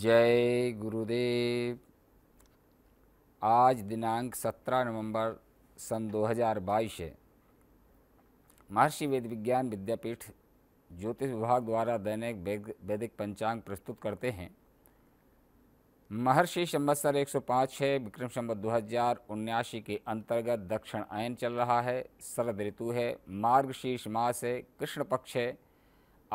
जय गुरुदेव आज दिनांक 17 नवंबर सन 2022 है महर्षि वेद विज्ञान विद्यापीठ ज्योतिष विभाग द्वारा दैनिक वैदिक पंचांग प्रस्तुत करते हैं महर्षि सौ 105 है विक्रम संवत दो हज़ार उन्यासी के अंतर्गत दक्षिण आयन चल रहा है शरद ऋतु है मार्गशीर्ष मास है कृष्ण पक्ष है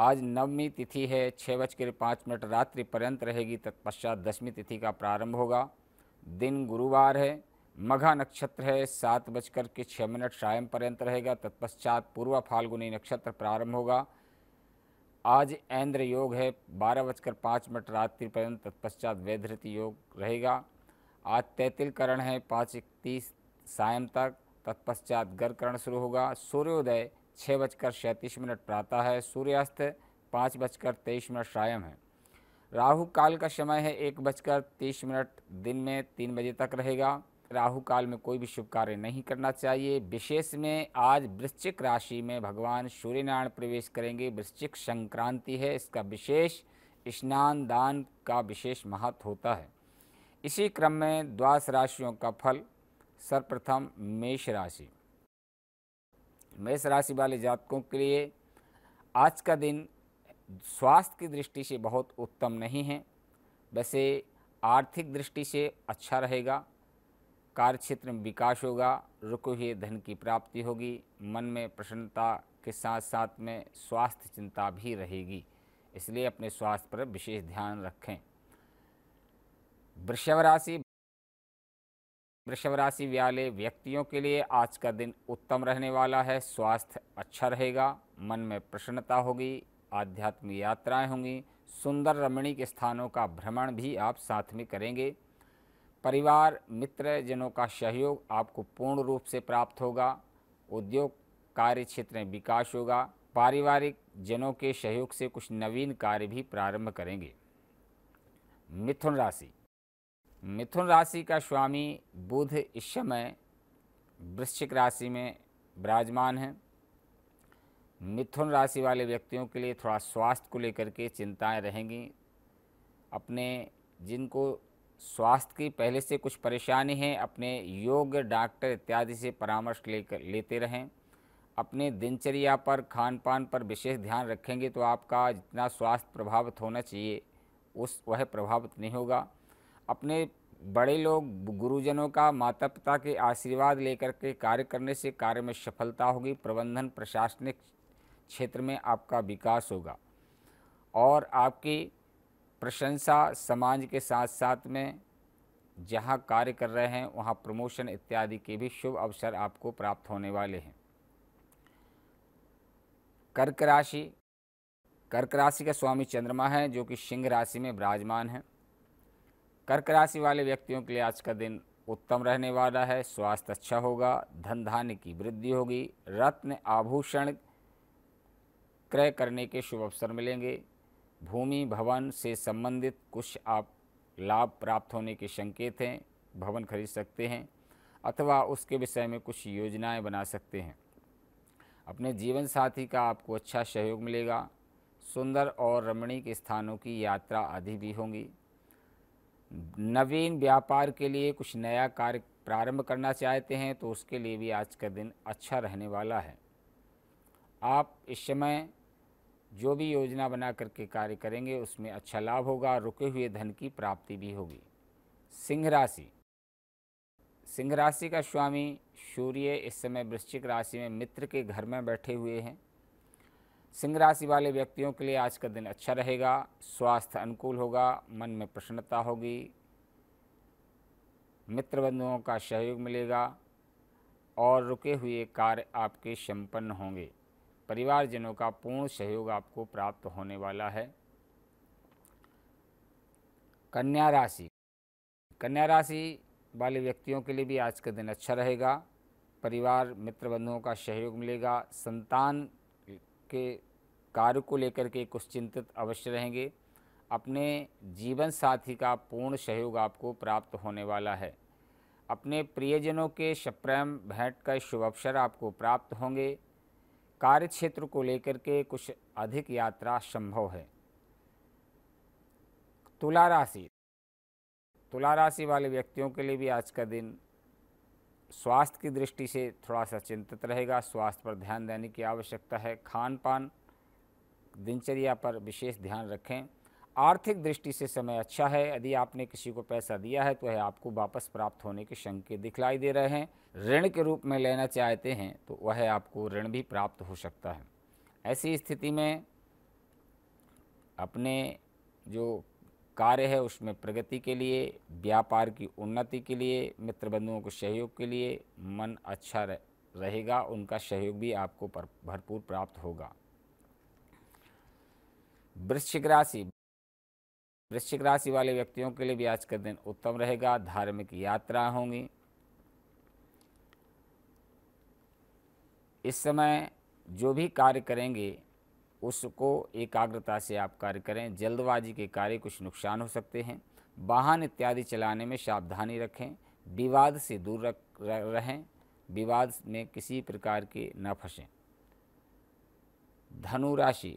आज नवमी तिथि है छः बज पाँच मिनट रात्रि पर्यंत रहेगी तत्पश्चात दसवीं तिथि का प्रारंभ होगा दिन गुरुवार है मघा नक्षत्र है सात बजकर के छः मिनट सायं पर्यंत रहेगा तत्पश्चात पूर्वा फाल्गुनी नक्षत्र प्रारंभ होगा आज ऐन्द्र योग है बारह बजकर पाँच मिनट रात्रि पर्यंत तत्पश्चात वैधृति योग रहेगा आज तैतिलकरण है पाँच इकतीस सायं तक तत्पश्चात गर्करण शुरू होगा सूर्योदय छः बजकर सैंतीस मिनट प्रातः है सूर्यास्त पाँच बजकर तेईस मिनट सायम है राहु काल का समय है एक बजकर तीस मिनट दिन में तीन बजे तक रहेगा राहु काल में कोई भी शुभ कार्य नहीं करना चाहिए विशेष में आज वृश्चिक राशि में भगवान सूर्य नारायण प्रवेश करेंगे वृश्चिक संक्रांति है इसका विशेष स्नान दान का विशेष महत्व होता है इसी क्रम में द्वास राशियों का फल सर्वप्रथम मेष राशि मेष राशि वाले जातकों के लिए आज का दिन स्वास्थ्य की दृष्टि से बहुत उत्तम नहीं है वैसे आर्थिक दृष्टि से अच्छा रहेगा कार्य क्षेत्र में विकास होगा रुके हुए धन की प्राप्ति होगी मन में प्रसन्नता के साथ साथ में स्वास्थ्य चिंता भी रहेगी इसलिए अपने स्वास्थ्य पर विशेष ध्यान रखें वृषभ राशि वृषभ राशि वाले व्यक्तियों के लिए आज का दिन उत्तम रहने वाला है स्वास्थ्य अच्छा रहेगा मन में प्रसन्नता होगी आध्यात्मिक यात्राएं होंगी सुंदर रमणीक स्थानों का भ्रमण भी आप साथ में करेंगे परिवार मित्र जनों का सहयोग आपको पूर्ण रूप से प्राप्त होगा उद्योग कार्य क्षेत्र में विकास होगा पारिवारिक जनों के सहयोग से कुछ नवीन कार्य भी प्रारंभ करेंगे मिथुन राशि मिथुन राशि का स्वामी बुध इस समय वृश्चिक राशि में विराजमान है मिथुन राशि वाले व्यक्तियों के लिए थोड़ा स्वास्थ्य को लेकर के चिंताएं रहेंगी अपने जिनको स्वास्थ्य की पहले से कुछ परेशानी है अपने योग डॉक्टर इत्यादि से परामर्श लेकर लेते रहें अपने दिनचर्या पर खान पान पर विशेष ध्यान रखेंगे तो आपका जितना स्वास्थ्य प्रभावित होना चाहिए उस वह प्रभावित नहीं होगा अपने बड़े लोग गुरुजनों का माता पिता के आशीर्वाद लेकर के कार्य करने से कार्य में सफलता होगी प्रबंधन प्रशासनिक क्षेत्र में आपका विकास होगा और आपकी प्रशंसा समाज के साथ साथ में जहाँ कार्य कर रहे हैं वहाँ प्रमोशन इत्यादि के भी शुभ अवसर आपको प्राप्त होने वाले हैं कर्क राशि कर्क राशि का स्वामी चंद्रमा है जो कि सिंह राशि में विराजमान है कर्क राशि वाले व्यक्तियों के लिए आज का दिन उत्तम रहने वाला है स्वास्थ्य अच्छा होगा धन धान्य की वृद्धि होगी रत्न आभूषण क्रय करने के शुभ अवसर मिलेंगे भूमि भवन से संबंधित कुछ आप लाभ प्राप्त होने के संकेत हैं भवन खरीद सकते हैं अथवा उसके विषय में कुछ योजनाएं बना सकते हैं अपने जीवन साथी का आपको अच्छा सहयोग मिलेगा सुंदर और रमणीक स्थानों की यात्रा आदि भी होंगी नवीन व्यापार के लिए कुछ नया कार्य प्रारंभ करना चाहते हैं तो उसके लिए भी आज का दिन अच्छा रहने वाला है आप इस समय जो भी योजना बना करके कार्य करेंगे उसमें अच्छा लाभ होगा रुके हुए धन की प्राप्ति भी होगी सिंह राशि सिंह राशि का स्वामी सूर्य इस समय वृश्चिक राशि में मित्र के घर में बैठे हुए हैं सिंह राशि वाले व्यक्तियों के लिए आज का दिन अच्छा रहेगा स्वास्थ्य अनुकूल होगा मन में प्रसन्नता होगी मित्र बंधुओं का सहयोग मिलेगा और रुके हुए कार्य आपके संपन्न होंगे परिवारजनों का पूर्ण सहयोग आपको प्राप्त होने वाला है कन्या राशि कन्या राशि वाले व्यक्तियों के लिए भी आज का दिन अच्छा रहेगा परिवार मित्र बंधुओं का सहयोग मिलेगा संतान के कार्य को लेकर के कुछ चिंतित अवश्य रहेंगे अपने जीवन साथी का पूर्ण सहयोग आपको प्राप्त होने वाला है अपने प्रियजनों के सप्रेम भेंट का शुभ अवसर आपको प्राप्त होंगे कार्य क्षेत्र को लेकर के कुछ अधिक यात्रा संभव है तुला राशि तुला राशि वाले व्यक्तियों के लिए भी आज का दिन स्वास्थ्य की दृष्टि से थोड़ा सा चिंतित रहेगा स्वास्थ्य पर ध्यान देने की आवश्यकता है खान पान दिनचर्या पर विशेष ध्यान रखें आर्थिक दृष्टि से समय अच्छा है यदि आपने किसी को पैसा दिया है तो वह आपको वापस प्राप्त होने के शंके दिखलाई दे रहे हैं ऋण के रूप में लेना चाहते हैं तो वह आपको ऋण भी प्राप्त हो सकता है ऐसी स्थिति में अपने जो कार्य है उसमें प्रगति के लिए व्यापार की उन्नति के लिए मित्र बंधुओं को सहयोग के लिए मन अच्छा रहेगा उनका सहयोग भी आपको भरपूर प्राप्त होगा वृश्चिक राशि वृश्चिक राशि वाले व्यक्तियों के लिए भी आज का दिन उत्तम रहेगा धार्मिक यात्रा होंगी इस समय जो भी कार्य करेंगे उसको एकाग्रता से आप कार्य करें जल्दबाजी के कार्य कुछ नुकसान हो सकते हैं वाहन इत्यादि चलाने में सावधानी रखें विवाद से दूर रख रहें विवाद में किसी प्रकार के न फंसें धनु राशि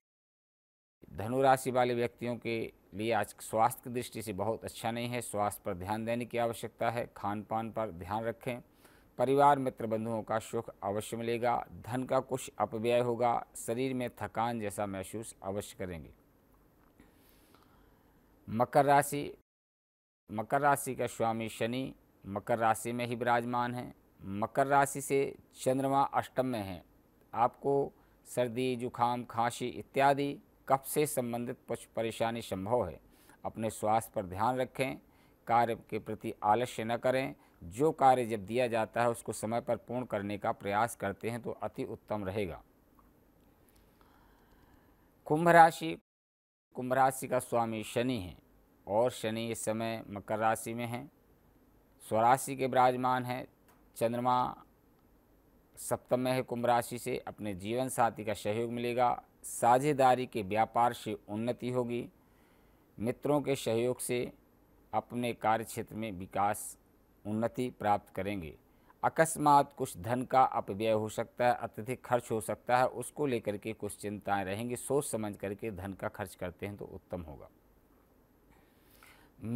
धनुराशि वाले व्यक्तियों के लिए आज स्वास्थ्य की दृष्टि से बहुत अच्छा नहीं है स्वास्थ्य पर ध्यान देने की आवश्यकता है खान पान पर ध्यान रखें परिवार मित्र बंधुओं का सुख अवश्य मिलेगा धन का कुछ अपव्यय होगा शरीर में थकान जैसा महसूस अवश्य करेंगे मकर राशि मकर राशि का स्वामी शनि मकर राशि में ही विराजमान है मकर राशि से चंद्रमा अष्टम में है आपको सर्दी जुखाम खांसी इत्यादि कफ से संबंधित परेशानी संभव है अपने स्वास्थ्य पर ध्यान रखें कार्य के प्रति आलस्य न करें जो कार्य जब दिया जाता है उसको समय पर पूर्ण करने का प्रयास करते हैं तो अति उत्तम रहेगा कुंभ राशि कुंभ राशि का स्वामी शनि है और शनि इस समय मकर राशि में है स्वराशि के विराजमान है चंद्रमा सप्तम में है कुंभ राशि से अपने जीवन साथी का सहयोग मिलेगा साझेदारी के व्यापार से उन्नति होगी मित्रों के सहयोग से अपने कार्य क्षेत्र में विकास उन्नति प्राप्त करेंगे अकस्मात कुछ धन का अपव्यय हो सकता है अत्यधिक खर्च हो सकता है उसको लेकर के कुछ चिंताएं रहेंगी सोच समझ करके धन का खर्च करते हैं तो उत्तम होगा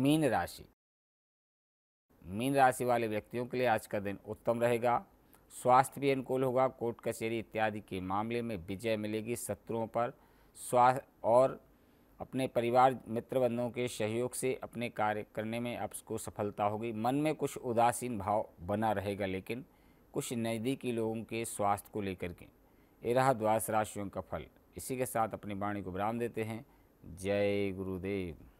मीन राशि मीन राशि वाले व्यक्तियों के लिए आज का दिन उत्तम रहेगा स्वास्थ्य भी अनुकूल होगा कोर्ट कचहरी इत्यादि के मामले में विजय मिलेगी शत्रुओं पर स्वास्थ्य और अपने परिवार मित्र बंधुओं के सहयोग से अपने कार्य करने में आपको सफलता होगी मन में कुछ उदासीन भाव बना रहेगा लेकिन कुछ नज़दीकी लोगों के स्वास्थ्य को लेकर के ये रहा द्वास राशियों का फल इसी के साथ अपनी वाणी को विराम देते हैं जय गुरुदेव